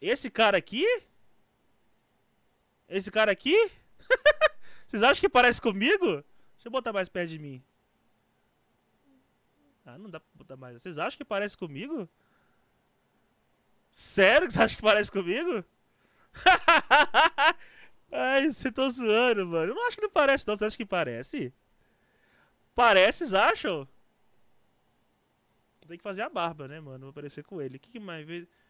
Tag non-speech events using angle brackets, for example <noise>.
Esse cara aqui? Esse cara aqui? <laughs> Vocês acham que parece comigo? Deixa eu botar mais perto de mim. Ah, não dá pra botar mais. Vocês acham que parece comigo? Sério que vocês acham que parece comigo? <laughs> Ai, vocês estão zoando, mano. Eu não acho que não parece, não. Vocês acham que parece? Parece, vocês acham? Tem que fazer a barba, né, mano? Vou aparecer com ele. O que, que mais...